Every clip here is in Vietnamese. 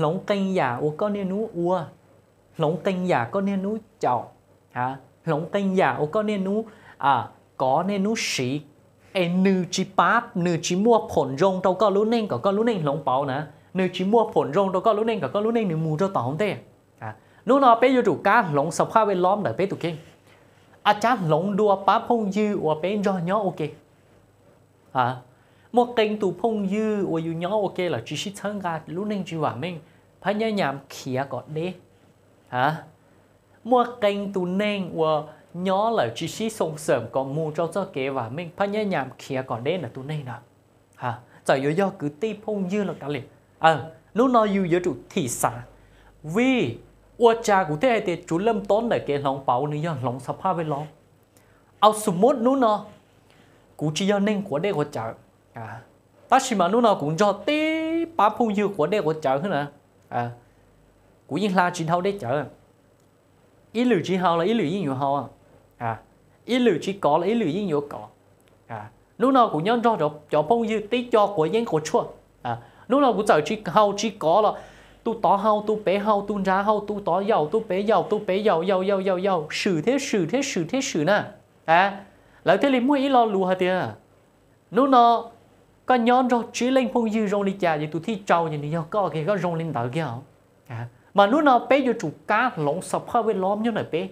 หลงกันอยาอ้วก็เนี่ยนู้อัวหลงกันอยาก็เนี่ยนู้เจาาฮะหลงกันอยาอ้วก็เนี่ยนู้อ่าก็เนี่ยนู้สีเอ็นนูจีป๊าบนูจีมัวผลรงเราก็รู้เน่งก็ก็รู้เน่งหลงเปานะนูจีมัวผลรงเราก็รู้เน่งก็ก็รู้เน่งหนูมูเราต่อของเต้ฮะนู้นอไปอยู่ถูกการหลงสภาพแวดล้อมเดี๋ยวไปถูกเองอาจารย์หลงดัวปั๊บพงยืออัวเป็นยอเนาะโอเคอ่ะ một kênh tụ phong dư và dù nhỏ ok là chỉ sĩ thân gà lúc nên chỉ hòa mình phải nhớ nhảm khía có đế hả một kênh tụ nên và nhỏ là chỉ sĩ sông sớm có mù cho cho kế hòa mình phải nhớ nhảm khía có đế là tụ nên nào hả tại do do cứ tê phong dư là cả liền ờ nó nói dù giữa chủ thị xã vì ua cha của thế thì chú lâm tốn để cái lòng bảo nữa giờ lòng sập hai với lòng ao sum mốt nó nó cú chỉ do nên của đây của chợ à ta chỉ mà lúc nào cũng cho tí ba phu dư của đây của chợ thế nè à của những la chỉ hậu đây chợ ý lử chỉ hậu là ý lử yên nhiều hậu à à ý lử chỉ có là ý lử yên nhiều có à lúc nào cũng nhân cho cho cho phu dư tí cho của những của chua à lúc nào cũng chợ chỉ hậu chỉ có là tu tỏ hậu tu bé hậu tu ra hậu tu tỏ giàu tu bé giàu tu bé giàu giàu giàu giàu giàu sử thế sử thế sử thế sử nè à lại thế thì mua ý lo lù hả tiệt nó nó có nhon rồi chỉ lên phong dư rong đi chả vậy tụi thi trâu như này có cái có rong lên đỡ kia không à mà lúc nào bé vô chủ cá lỏng sập hơi với lõm như này bé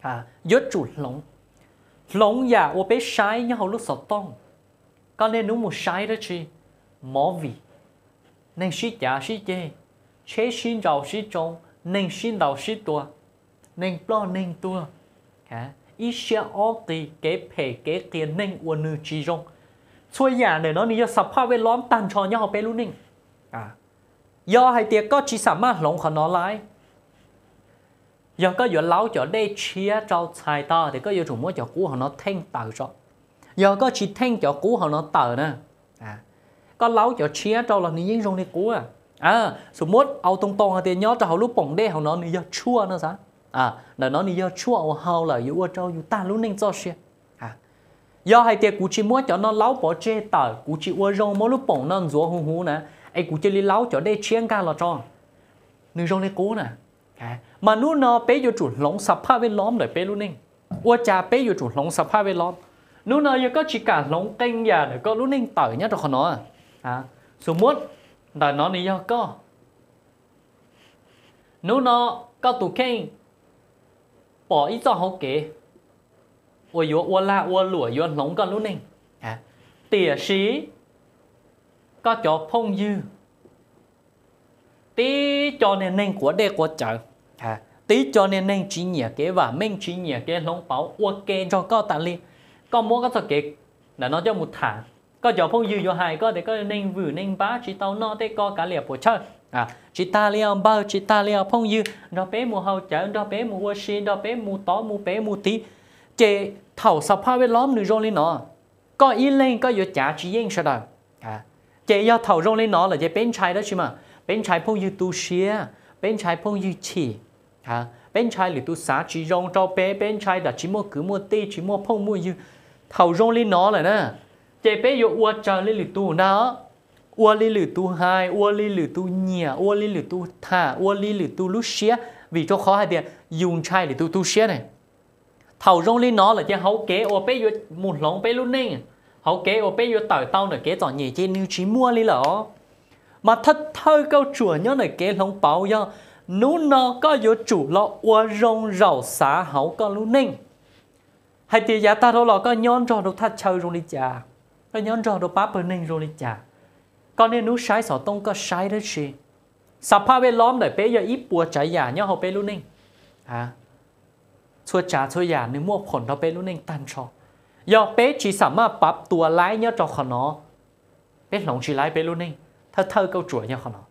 à vô chủ lỏng lỏng già ô bé sai như hầu lúc sập tông có nên đúng một sai đó chứ mỏ vị nên sĩ chả sĩ chê chế xin giàu sĩ trông nên xin đầu sĩ tua nên lo nên tua à ít xe ô thì kế phê kế tiền nên uốn nữ chỉ rong ช่วยอย่างเนี่ยเนาะนี่จะสภาพแวดล้อมตันชอนย่อไปรู้นิ่งอ่ะย่อให้เตียก็ชีสามารถหลงขอนอนไล่ย่อก็อยู่เล้าจะได้เชียเจ้าชายตาแต่ก็อยู่ถุงว่าจะกู้ของ nó เท่งเต่าจ้ะย่อก็ชีเท่งจะกู้ของ nó เต่านะอ่ะก็เล้าจะเชียเจ้าเรานี่ยิ่งลงในกู้อ่ะอ่าสมมติเอาตรงๆเอาเตียย่อจะเอาลูกป่องเด้ของ nó นี่ย่อชั่วนะซะอ่ะแต่ nó นี่ย่อชั่วเอาเฮาเลยอยู่ว่าเจ้าอยู่ตารู้นิ่งจ้ะเชีย do hai tia cú chi mua cho nó láo bỏ chê tờ cú chi ua rong mỗi lúc bổng nó rúa hú hú nè ai cú chỉ láo cho đây chiên ca là cho nương rong đây cố nè mà nu nó bé vô chủ lóng sập pha với lõm để bé luôn ninh ua cha bé vô chủ lóng sập pha với lõm, nu nó giờ có chỉ cả lóng kênh già để có luôn ninh tờ nhất cho còn nó à, à số muốn là nó ní do có nu nó có tụ kênh bỏ ít cho hậu kế 我有我啦我裸有龙个路宁啊，第时ก็จะพงยือตีจอเนนเองกัวเด็กกัวจังอ่ะตีจอเนนเองจีเนียเกว่าเม่งจีเนียเกลงเป๋าอวเกจอก็ตันลีก็มัวก็สเกกแต่น้องจะมุดถางก็จะพงยืออยู่หายก็เด็กก็เน่งวือเน่งบ้าชีเตานอเด็กก็กะเหลี่ยปวดเชิดอ่ะชีตาเลี้ยงบ้าชีตาเลี้ยงพงยือดอเป้หมูเฮาเจอดอเป้หมูวัวชีดอเป้หมูต้อหมูเป้หมูตี chế thầu sắp phá với lõm nửa rồi lên nọ, có ý lên có yếu trả chỉ yên sao đâu à chế yếu thầu rồi lên nọ là chế bên trái đó chứ mà bên trái phong như tu xía, bên trái phong như chỉ à, bên trái là tu xá chỉ rong cho bé bên trái đã chỉ mua cứ mua tê chỉ mua phong mua như thầu rồi lên nọ là nè chế bé yếu ua cho lên lử tu nọ, ua lên lử tu hai ua lên lử tu nhẹ ua lên lử tu thả ua lên lử tu lúc xía, vì cho khó hay tiền dùng chai để tu tu xía này thầu rong li nó là chứ hậu kế ô bé vô một lòng bé luôn nè hậu kế ô bé vô tỏi tao nữa kế tỏ nhỉ chứ nếu chỉ mua li lỏ mà thật thơ câu chùa nhớ này kế lòng bảo nhớ nú nó có vô chủ lọ ô rong rầu xá hậu con luôn nè hay thì giá ta đó là có nhón cho được thật chơi rong li chà có nhón cho được bắp bên nè rong li chà còn nếu nú sai sọ tông có sai đó gì sắp pha bên lõm để bé giờ ít bùa trái giả nhớ hậu bé luôn nè à ชัวจ่าชัวอยาในมั่วผลเราไปรู้เองตันชอยอกเป๊ะชีสามารถปรับตัวไล่เนี่ยจอขนอเป๊ะหลงชีไล่ไปรู้เองถ้าเธอเกาจั่วเนี่ยขนอ